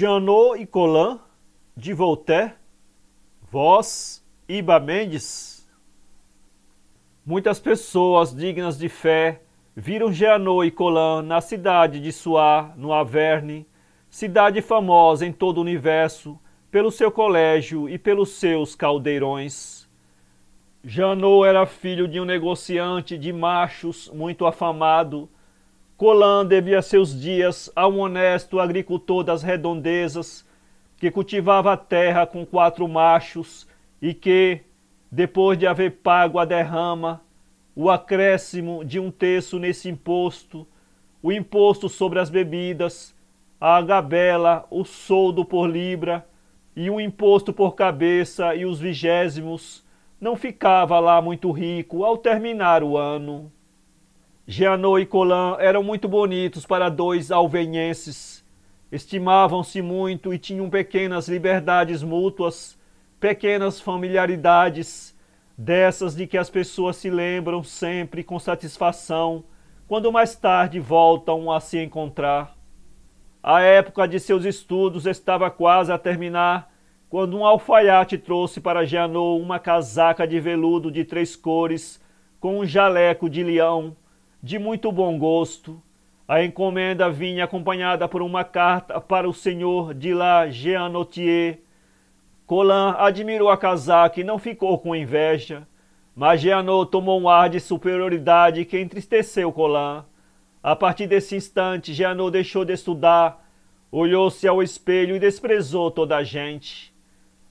Janot e Colan, de Voltaire, voz Iba Mendes. Muitas pessoas dignas de fé viram Janot e Colan na cidade de Suá, no Averne, cidade famosa em todo o universo pelo seu colégio e pelos seus caldeirões. Janot era filho de um negociante de machos muito afamado Colan devia seus dias a um honesto agricultor das redondezas, que cultivava a terra com quatro machos e que, depois de haver pago a derrama, o acréscimo de um terço nesse imposto, o imposto sobre as bebidas, a gabela, o soldo por libra e um imposto por cabeça e os vigésimos, não ficava lá muito rico ao terminar o ano. Jeanot e Colan eram muito bonitos para dois alvenhenses. Estimavam-se muito e tinham pequenas liberdades mútuas, pequenas familiaridades, dessas de que as pessoas se lembram sempre com satisfação quando mais tarde voltam a se encontrar. A época de seus estudos estava quase a terminar quando um alfaiate trouxe para Janot uma casaca de veludo de três cores com um jaleco de leão de muito bom gosto. A encomenda vinha acompanhada por uma carta para o senhor de la Jeanotier. Colan admirou a casaca e não ficou com inveja, mas Jeanot tomou um ar de superioridade que entristeceu Colan. A partir desse instante, Jeanot deixou de estudar, olhou-se ao espelho e desprezou toda a gente.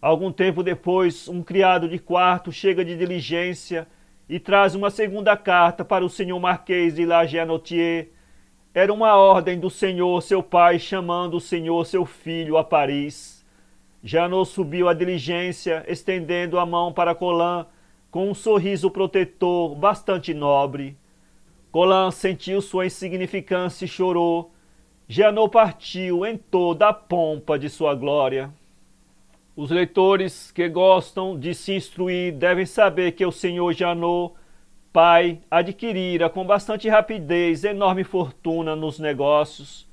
Algum tempo depois, um criado de quarto chega de diligência e traz uma segunda carta para o senhor Marquês de La Era uma ordem do senhor, seu pai, chamando o senhor, seu filho, a Paris. Janot subiu à diligência, estendendo a mão para Colan, com um sorriso protetor bastante nobre. Colan sentiu sua insignificância e chorou. Janot partiu em toda a pompa de sua glória. Os leitores que gostam de se instruir devem saber que o senhor Janot, pai, adquirira com bastante rapidez enorme fortuna nos negócios.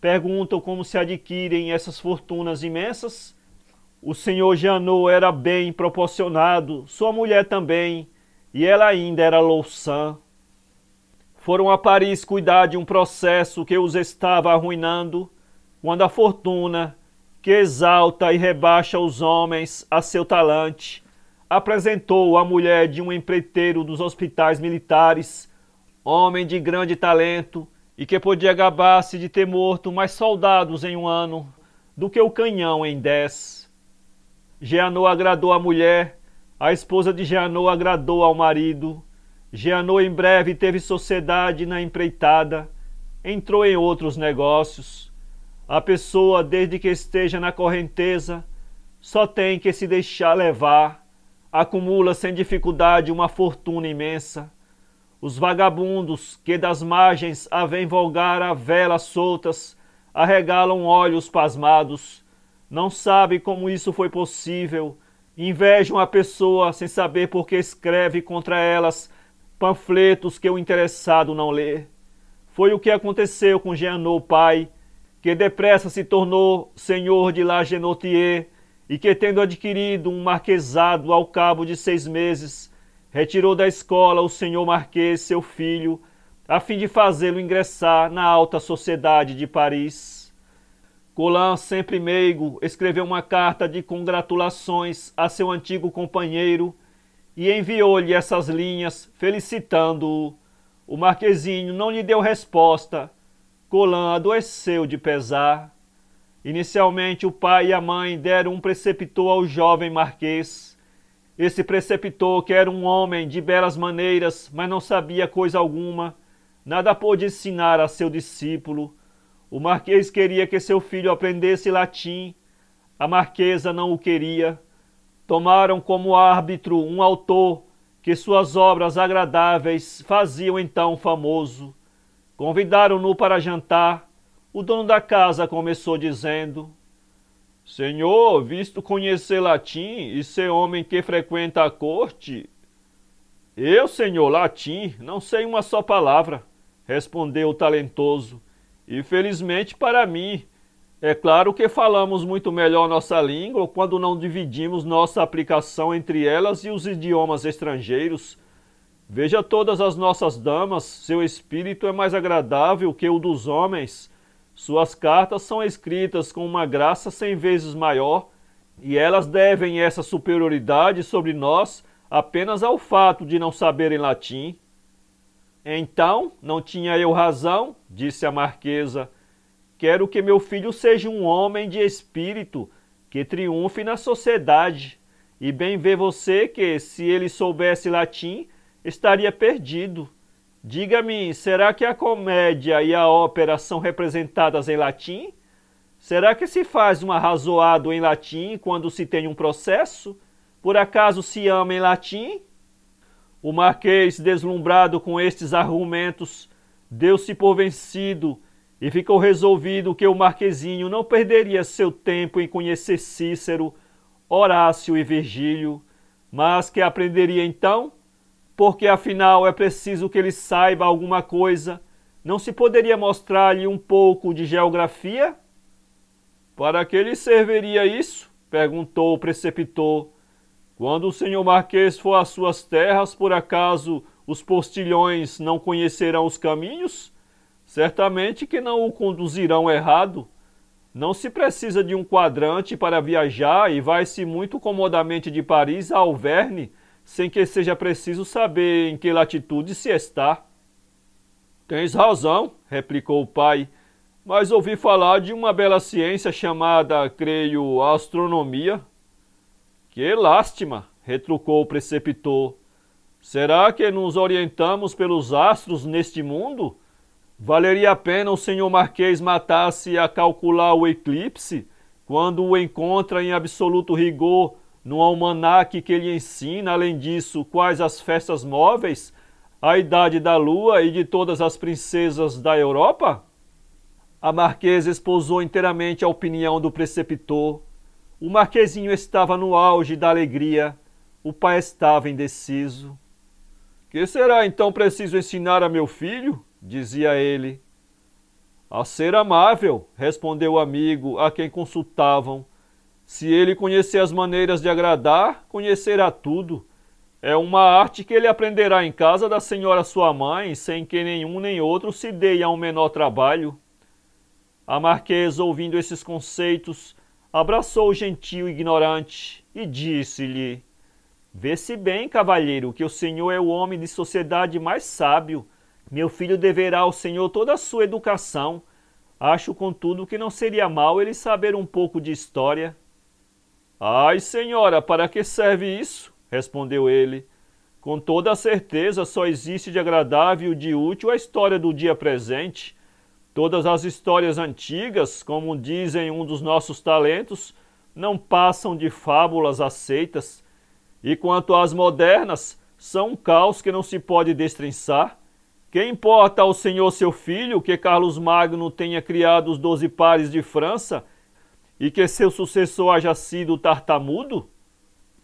Perguntam como se adquirem essas fortunas imensas? O senhor Janot era bem proporcionado, sua mulher também, e ela ainda era louçã. Foram a Paris cuidar de um processo que os estava arruinando, quando a fortuna, que exalta e rebaixa os homens a seu talante, apresentou a mulher de um empreiteiro dos hospitais militares, homem de grande talento e que podia gabar-se de ter morto mais soldados em um ano do que o canhão em dez. Jeanot agradou à mulher, a esposa de Jeanot agradou ao marido. Jeanot em breve teve sociedade na empreitada, entrou em outros negócios a pessoa, desde que esteja na correnteza, só tem que se deixar levar, acumula sem dificuldade uma fortuna imensa. Os vagabundos que das margens a vêm volgar a velas soltas, arregalam olhos pasmados, não sabe como isso foi possível, invejam a pessoa sem saber por que escreve contra elas panfletos que o interessado não lê. Foi o que aconteceu com Jeanot pai, que depressa se tornou senhor de La Genotier e que, tendo adquirido um marquesado ao cabo de seis meses, retirou da escola o senhor Marquês, seu filho, a fim de fazê-lo ingressar na alta sociedade de Paris. Colin, sempre meigo, escreveu uma carta de congratulações a seu antigo companheiro e enviou-lhe essas linhas, felicitando-o. O marquesinho não lhe deu resposta Colan adoeceu de pesar. Inicialmente, o pai e a mãe deram um preceptor ao jovem marquês. Esse preceptor, que era um homem de belas maneiras, mas não sabia coisa alguma, nada pôde ensinar a seu discípulo. O marquês queria que seu filho aprendesse latim, a marquesa não o queria. Tomaram como árbitro um autor que suas obras agradáveis faziam então famoso. Convidaram-no para jantar. O dono da casa começou dizendo: Senhor, visto conhecer latim e ser homem que frequenta a corte. Eu, senhor, latim, não sei uma só palavra, respondeu o talentoso. E felizmente para mim, é claro que falamos muito melhor nossa língua quando não dividimos nossa aplicação entre elas e os idiomas estrangeiros Veja todas as nossas damas, seu espírito é mais agradável que o dos homens. Suas cartas são escritas com uma graça cem vezes maior, e elas devem essa superioridade sobre nós apenas ao fato de não saberem latim. Então, não tinha eu razão, disse a marquesa. Quero que meu filho seja um homem de espírito, que triunfe na sociedade. E bem vê você que, se ele soubesse latim, estaria perdido. Diga-me, será que a comédia e a ópera são representadas em latim? Será que se faz um arrazoado em latim quando se tem um processo? Por acaso se ama em latim? O marquês, deslumbrado com estes argumentos, deu-se por vencido e ficou resolvido que o marquesinho não perderia seu tempo em conhecer Cícero, Horácio e Virgílio, mas que aprenderia então porque afinal é preciso que ele saiba alguma coisa. Não se poderia mostrar-lhe um pouco de geografia? Para que lhe serviria isso? perguntou o preceptor. Quando o senhor Marquês for às suas terras, por acaso os postilhões não conhecerão os caminhos? Certamente que não o conduzirão errado. Não se precisa de um quadrante para viajar e vai-se muito comodamente de Paris a Alverne sem que seja preciso saber em que latitude se está. Tens razão, replicou o pai, mas ouvi falar de uma bela ciência chamada, creio, astronomia. Que lástima, retrucou o preceptor. Será que nos orientamos pelos astros neste mundo? Valeria a pena o senhor Marquês matar-se a calcular o eclipse, quando o encontra em absoluto rigor no almanaque que ele ensina, além disso, quais as festas móveis, a idade da lua e de todas as princesas da Europa? A marquesa esposou inteiramente a opinião do preceptor. O marquesinho estava no auge da alegria, o pai estava indeciso. Que será então preciso ensinar a meu filho? dizia ele. A ser amável, respondeu o amigo a quem consultavam se ele conhecer as maneiras de agradar, conhecerá tudo. É uma arte que ele aprenderá em casa da senhora sua mãe, sem que nenhum nem outro se dê a um menor trabalho. A marquesa, ouvindo esses conceitos, abraçou o gentil ignorante e disse-lhe: Vê-se bem, cavalheiro, que o senhor é o homem de sociedade mais sábio. Meu filho deverá ao senhor toda a sua educação. Acho, contudo, que não seria mal ele saber um pouco de história. Ai, senhora, para que serve isso? respondeu ele. Com toda a certeza, só existe de agradável e de útil a história do dia presente. Todas as histórias antigas, como dizem um dos nossos talentos, não passam de fábulas aceitas. E quanto às modernas, são um caos que não se pode destrinçar. Que importa ao senhor seu filho que Carlos Magno tenha criado os doze pares de França? e que seu sucessor haja sido tartamudo?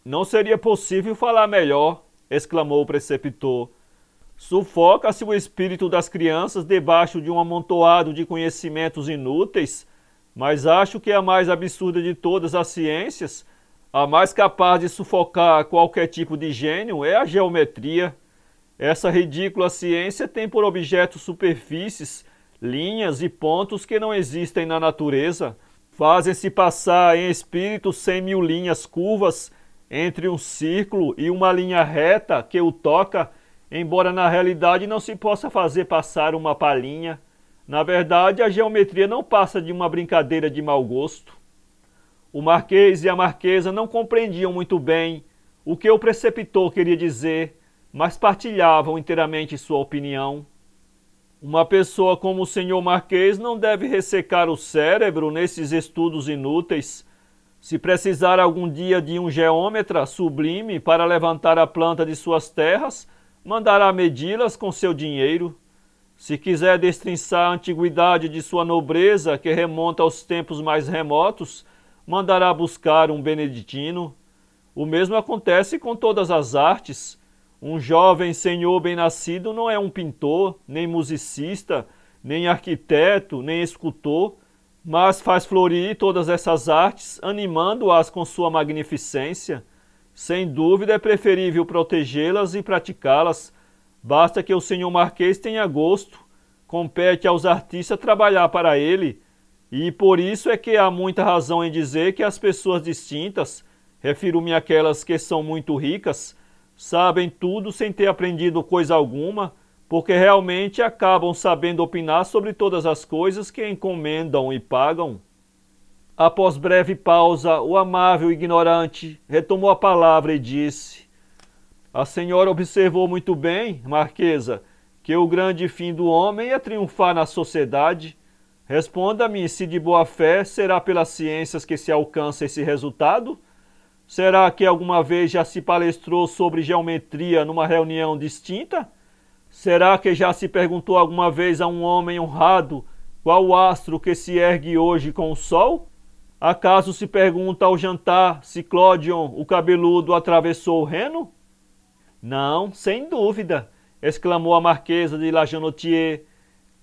Não seria possível falar melhor, exclamou o preceptor. Sufoca-se o espírito das crianças debaixo de um amontoado de conhecimentos inúteis, mas acho que a mais absurda de todas as ciências, a mais capaz de sufocar qualquer tipo de gênio, é a geometria. Essa ridícula ciência tem por objeto superfícies, linhas e pontos que não existem na natureza. Fazem-se passar em espírito cem mil linhas curvas entre um círculo e uma linha reta que o toca, embora na realidade não se possa fazer passar uma palhinha. Na verdade, a geometria não passa de uma brincadeira de mau gosto. O marquês e a marquesa não compreendiam muito bem o que o preceptor queria dizer, mas partilhavam inteiramente sua opinião. Uma pessoa como o senhor Marquês não deve ressecar o cérebro nesses estudos inúteis. Se precisar algum dia de um geômetra sublime para levantar a planta de suas terras, mandará medi-las com seu dinheiro. Se quiser destrinçar a antiguidade de sua nobreza, que remonta aos tempos mais remotos, mandará buscar um beneditino. O mesmo acontece com todas as artes. Um jovem senhor bem-nascido não é um pintor, nem musicista, nem arquiteto, nem escultor, mas faz florir todas essas artes, animando-as com sua magnificência. Sem dúvida é preferível protegê-las e praticá-las. Basta que o senhor Marquês tenha gosto. Compete aos artistas trabalhar para ele. E por isso é que há muita razão em dizer que as pessoas distintas, refiro-me àquelas que são muito ricas, sabem tudo sem ter aprendido coisa alguma, porque realmente acabam sabendo opinar sobre todas as coisas que encomendam e pagam. Após breve pausa, o amável ignorante retomou a palavra e disse: A senhora observou muito bem, Marquesa, que o grande fim do homem é triunfar na sociedade. Responda-me se de boa fé será pelas ciências que se alcança esse resultado Será que alguma vez já se palestrou sobre geometria numa reunião distinta? Será que já se perguntou alguma vez a um homem honrado qual o astro que se ergue hoje com o sol? Acaso se pergunta ao jantar se Clodion, o cabeludo, atravessou o Reno? Não, sem dúvida, exclamou a Marquesa de La Janotier,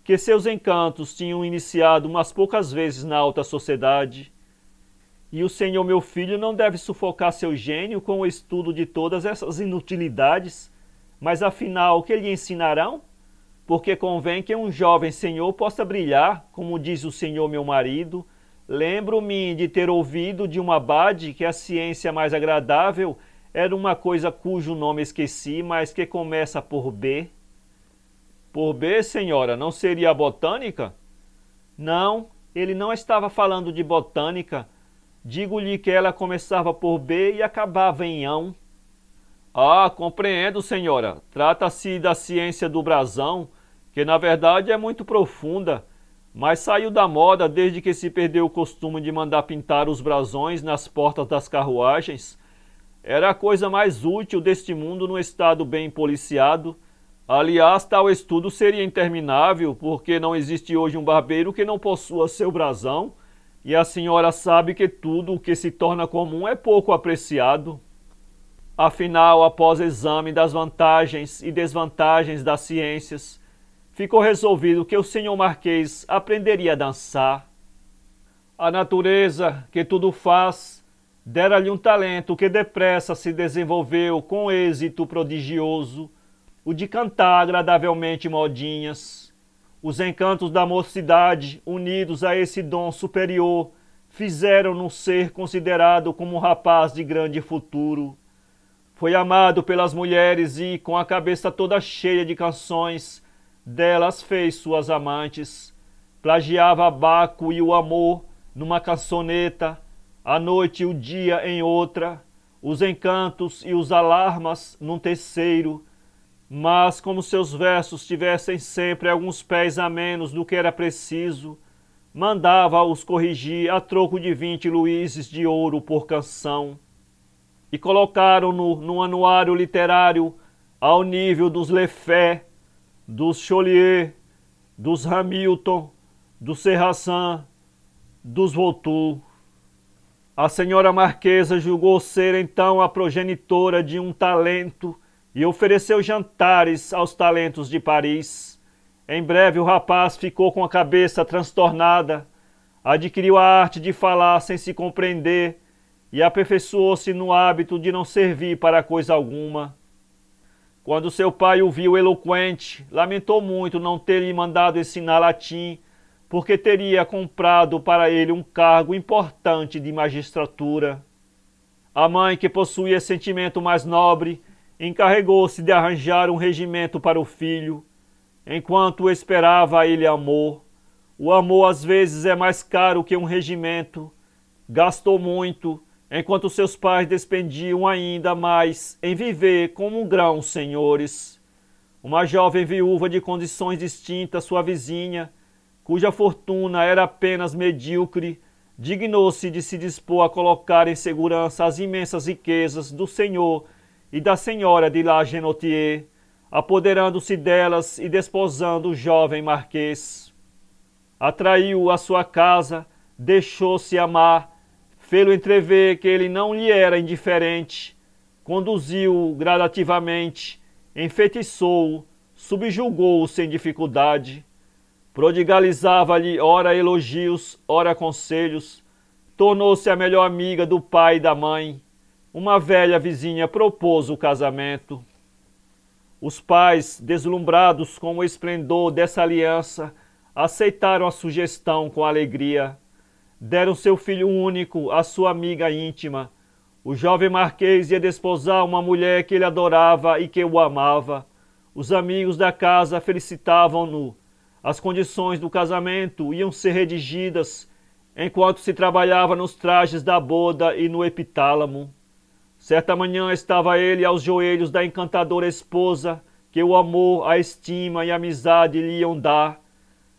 que seus encantos tinham iniciado umas poucas vezes na alta sociedade. E o Senhor, meu filho, não deve sufocar seu gênio com o estudo de todas essas inutilidades, mas afinal, o que lhe ensinarão? Porque convém que um jovem senhor possa brilhar, como diz o Senhor, meu marido. Lembro-me de ter ouvido de um abade que a ciência mais agradável era uma coisa cujo nome esqueci, mas que começa por B. Por B, senhora, não seria a botânica? Não, ele não estava falando de botânica Digo-lhe que ela começava por B e acabava em ão. Ah, compreendo, senhora. Trata-se da ciência do brasão, que na verdade é muito profunda, mas saiu da moda desde que se perdeu o costume de mandar pintar os brasões nas portas das carruagens. Era a coisa mais útil deste mundo num estado bem policiado. Aliás, tal estudo seria interminável, porque não existe hoje um barbeiro que não possua seu brasão e a senhora sabe que tudo o que se torna comum é pouco apreciado. Afinal, após exame das vantagens e desvantagens das ciências, ficou resolvido que o senhor Marquês aprenderia a dançar. A natureza, que tudo faz, dera-lhe um talento que depressa se desenvolveu com êxito prodigioso, o de cantar agradavelmente modinhas os encantos da mocidade, unidos a esse dom superior, fizeram-no ser considerado como um rapaz de grande futuro. Foi amado pelas mulheres e, com a cabeça toda cheia de canções, delas fez suas amantes. Plagiava Baco e o amor numa cançoneta, a noite e o dia em outra, os encantos e os alarmas num terceiro, mas como seus versos tivessem sempre alguns pés a menos do que era preciso, mandava-os corrigir a troco de vinte luíses de ouro por canção, e colocaram-no no anuário literário ao nível dos Lefé, dos Chollier, dos Hamilton, dos Serraçan, dos Voltu. A senhora Marquesa julgou ser então a progenitora de um talento e ofereceu jantares aos talentos de Paris. Em breve o rapaz ficou com a cabeça transtornada, adquiriu a arte de falar sem se compreender e aperfeiçoou-se no hábito de não servir para coisa alguma. Quando seu pai o viu eloquente, lamentou muito não ter lhe mandado ensinar latim, porque teria comprado para ele um cargo importante de magistratura. A mãe, que possuía sentimento mais nobre, encarregou-se de arranjar um regimento para o filho, enquanto esperava a ele amor. O amor às vezes é mais caro que um regimento. Gastou muito, enquanto seus pais despendiam ainda mais em viver como um grão, senhores. Uma jovem viúva de condições distintas sua vizinha, cuja fortuna era apenas medíocre, dignou-se de se dispor a colocar em segurança as imensas riquezas do Senhor e da senhora de La Genotier, apoderando-se delas e desposando o jovem marquês. Atraiu-o à sua casa, deixou-se amar, fê-lo entrever que ele não lhe era indiferente, conduziu-o gradativamente, enfeitiçou-o, subjugou-o sem dificuldade, prodigalizava-lhe ora elogios, ora conselhos, tornou-se a melhor amiga do pai e da mãe, uma velha vizinha propôs o casamento. Os pais, deslumbrados com o esplendor dessa aliança, aceitaram a sugestão com alegria. Deram seu filho único à sua amiga íntima. O jovem marquês ia desposar uma mulher que ele adorava e que o amava. Os amigos da casa felicitavam-no. As condições do casamento iam ser redigidas enquanto se trabalhava nos trajes da boda e no epitálamo. Certa manhã estava ele aos joelhos da encantadora esposa, que o amor, a estima e a amizade lhe iam dar.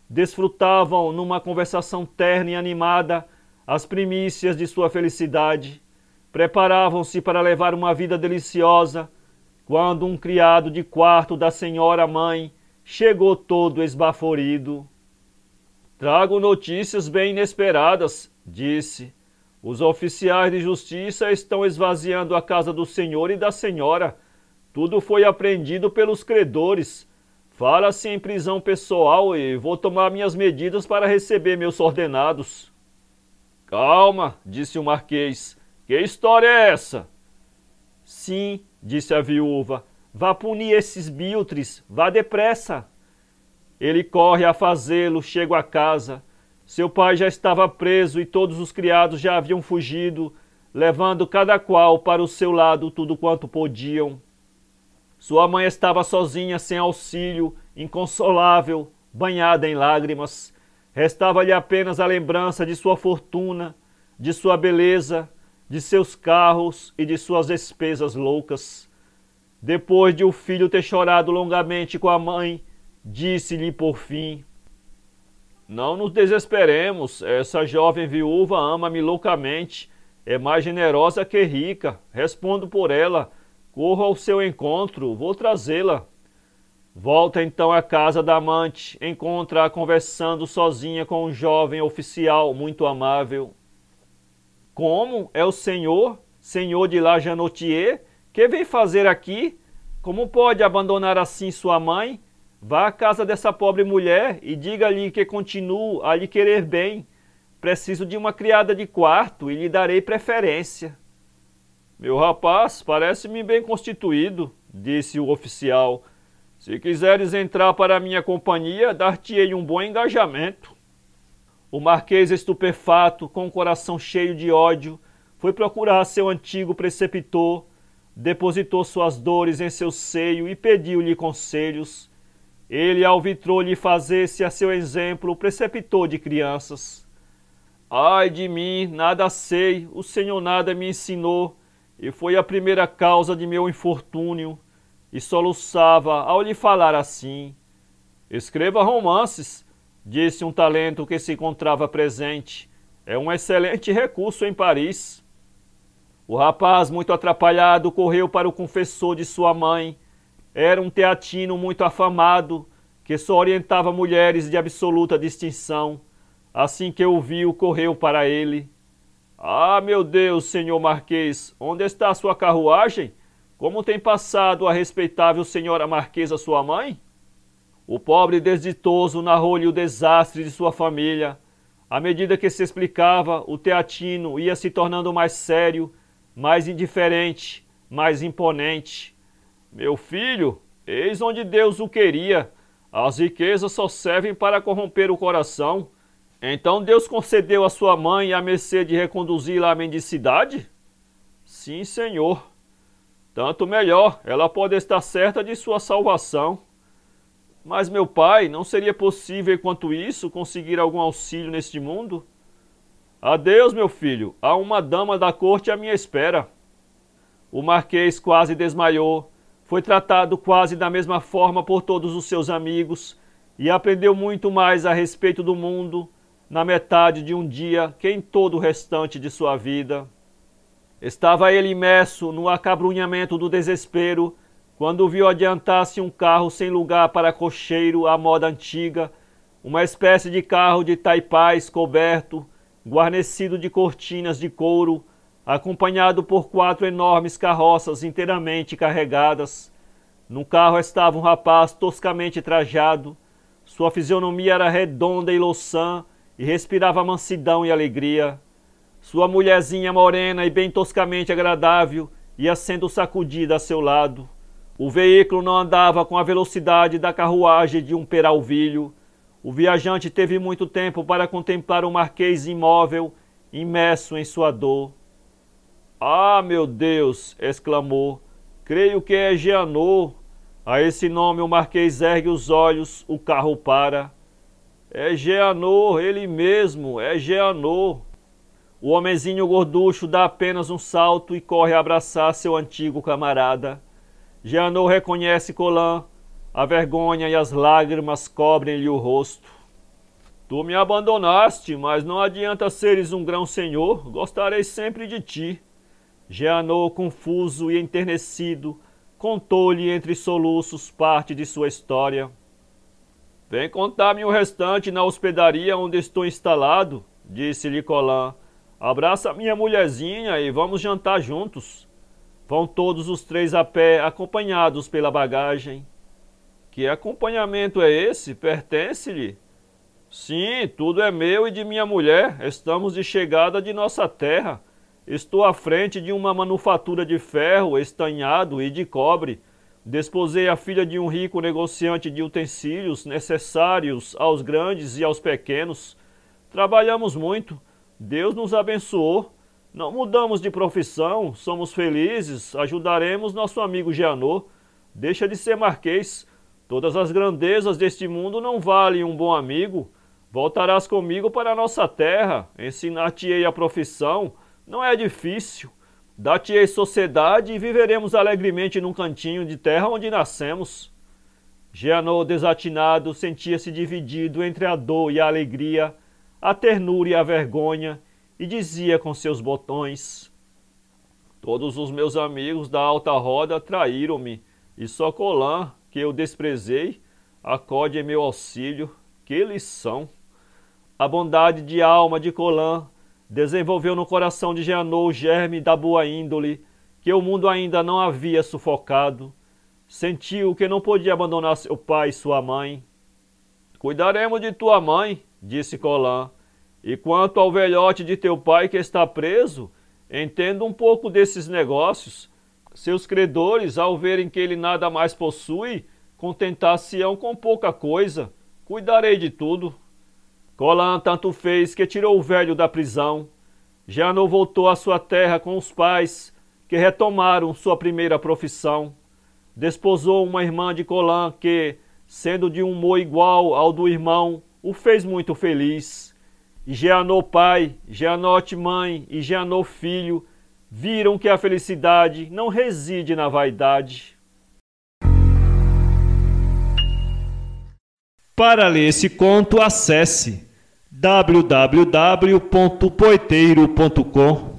Desfrutavam, numa conversação terna e animada, as primícias de sua felicidade. Preparavam-se para levar uma vida deliciosa, quando um criado de quarto da senhora mãe chegou todo esbaforido. Trago notícias bem inesperadas, disse os oficiais de justiça estão esvaziando a casa do senhor e da senhora. Tudo foi apreendido pelos credores. Fala-se assim em prisão pessoal e vou tomar minhas medidas para receber meus ordenados. Calma, disse o marquês. Que história é essa? Sim, disse a viúva. Vá punir esses biltres. Vá depressa. Ele corre a fazê-lo, chego a casa. Seu pai já estava preso e todos os criados já haviam fugido, levando cada qual para o seu lado tudo quanto podiam. Sua mãe estava sozinha, sem auxílio, inconsolável, banhada em lágrimas. Restava-lhe apenas a lembrança de sua fortuna, de sua beleza, de seus carros e de suas despesas loucas. Depois de o filho ter chorado longamente com a mãe, disse-lhe por fim: não nos desesperemos, essa jovem viúva ama-me loucamente, é mais generosa que rica. Respondo por ela, corro ao seu encontro, vou trazê-la. Volta então à casa da amante, encontra-a conversando sozinha com um jovem oficial muito amável. Como é o senhor, senhor de La Janotier, que vem fazer aqui? Como pode abandonar assim sua mãe? Vá à casa dessa pobre mulher e diga-lhe que continuo a lhe querer bem. Preciso de uma criada de quarto e lhe darei preferência. Meu rapaz, parece-me bem constituído, disse o oficial. Se quiseres entrar para minha companhia, dar-te-ei um bom engajamento. O marquês, estupefato, com o coração cheio de ódio, foi procurar seu antigo preceptor, depositou suas dores em seu seio e pediu-lhe conselhos ele alvitrou-lhe fazer-se a seu exemplo preceptor de crianças. Ai de mim, nada sei, o Senhor nada me ensinou, e foi a primeira causa de meu infortúnio, e soluçava ao lhe falar assim. Escreva romances, disse um talento que se encontrava presente. É um excelente recurso em Paris. O rapaz, muito atrapalhado, correu para o confessor de sua mãe era um teatino muito afamado que só orientava mulheres de absoluta distinção. Assim que o viu, correu para ele. Ah, meu Deus, senhor Marquês, onde está a sua carruagem? Como tem passado a respeitável senhora Marquesa, sua mãe? O pobre desditoso narrou-lhe o desastre de sua família. À medida que se explicava, o teatino ia se tornando mais sério, mais indiferente, mais imponente. Meu filho, eis onde Deus o queria. As riquezas só servem para corromper o coração. Então Deus concedeu à sua mãe a mercê de reconduzi-la à mendicidade? Sim, senhor. Tanto melhor, ela pode estar certa de sua salvação. Mas, meu pai, não seria possível, enquanto isso, conseguir algum auxílio neste mundo? Adeus, meu filho, há uma dama da corte à minha espera. O marquês quase desmaiou foi tratado quase da mesma forma por todos os seus amigos e aprendeu muito mais a respeito do mundo na metade de um dia que em todo o restante de sua vida. Estava ele imerso no acabrunhamento do desespero quando viu adiantar-se um carro sem lugar para cocheiro à moda antiga, uma espécie de carro de Taipais, coberto, guarnecido de cortinas de couro, acompanhado por quatro enormes carroças inteiramente carregadas. no carro estava um rapaz toscamente trajado. Sua fisionomia era redonda e louçã e respirava mansidão e alegria. Sua mulherzinha morena e bem toscamente agradável ia sendo sacudida a seu lado. O veículo não andava com a velocidade da carruagem de um peralvilho. O viajante teve muito tempo para contemplar o marquês imóvel, imerso em sua dor. Ah, meu Deus! exclamou. Creio que é Gianô. A esse nome o marquês ergue os olhos, o carro para. É Gianô, ele mesmo, é Gianô. O homenzinho gorducho dá apenas um salto e corre abraçar seu antigo camarada. Jeanot reconhece Colan. A vergonha e as lágrimas cobrem-lhe o rosto. Tu me abandonaste, mas não adianta seres um grão senhor, gostarei sempre de ti. Jeanot, confuso e enternecido, contou-lhe entre soluços parte de sua história. Vem contar-me o restante na hospedaria onde estou instalado, disse-lhe Colan. Abraça minha mulherzinha e vamos jantar juntos. Vão todos os três a pé, acompanhados pela bagagem. Que acompanhamento é esse? Pertence-lhe? Sim, tudo é meu e de minha mulher. Estamos de chegada de nossa terra. Estou à frente de uma manufatura de ferro, estanhado e de cobre. Desposei a filha de um rico negociante de utensílios necessários aos grandes e aos pequenos. Trabalhamos muito, Deus nos abençoou. Não mudamos de profissão, somos felizes, ajudaremos nosso amigo Janot. Deixa de ser marquês. Todas as grandezas deste mundo não valem um bom amigo. Voltarás comigo para a nossa terra, ensinar-te-ei a profissão não é difícil. Dá-te-ei sociedade e viveremos alegremente num cantinho de terra onde nascemos. Jeanot, desatinado, sentia-se dividido entre a dor e a alegria, a ternura e a vergonha, e dizia com seus botões: Todos os meus amigos da alta roda traíram-me, e só Colan, que eu desprezei, acode em meu auxílio. Que lição! A bondade de alma de Colan desenvolveu no coração de Jeanot o germe da boa índole que o mundo ainda não havia sufocado. Sentiu que não podia abandonar seu pai e sua mãe. Cuidaremos de tua mãe, disse Colan. E quanto ao velhote de teu pai que está preso, entendo um pouco desses negócios. Seus credores, ao verem que ele nada mais possui, contentar-se-ão com pouca coisa. Cuidarei de tudo. Colan tanto fez que tirou o velho da prisão. não voltou à sua terra com os pais, que retomaram sua primeira profissão. Desposou uma irmã de Colan que, sendo de um humor igual ao do irmão, o fez muito feliz. E pai, Jeanote mãe e Jeanot filho viram que a felicidade não reside na vaidade. Para ler esse conto, acesse www.poiteiro.com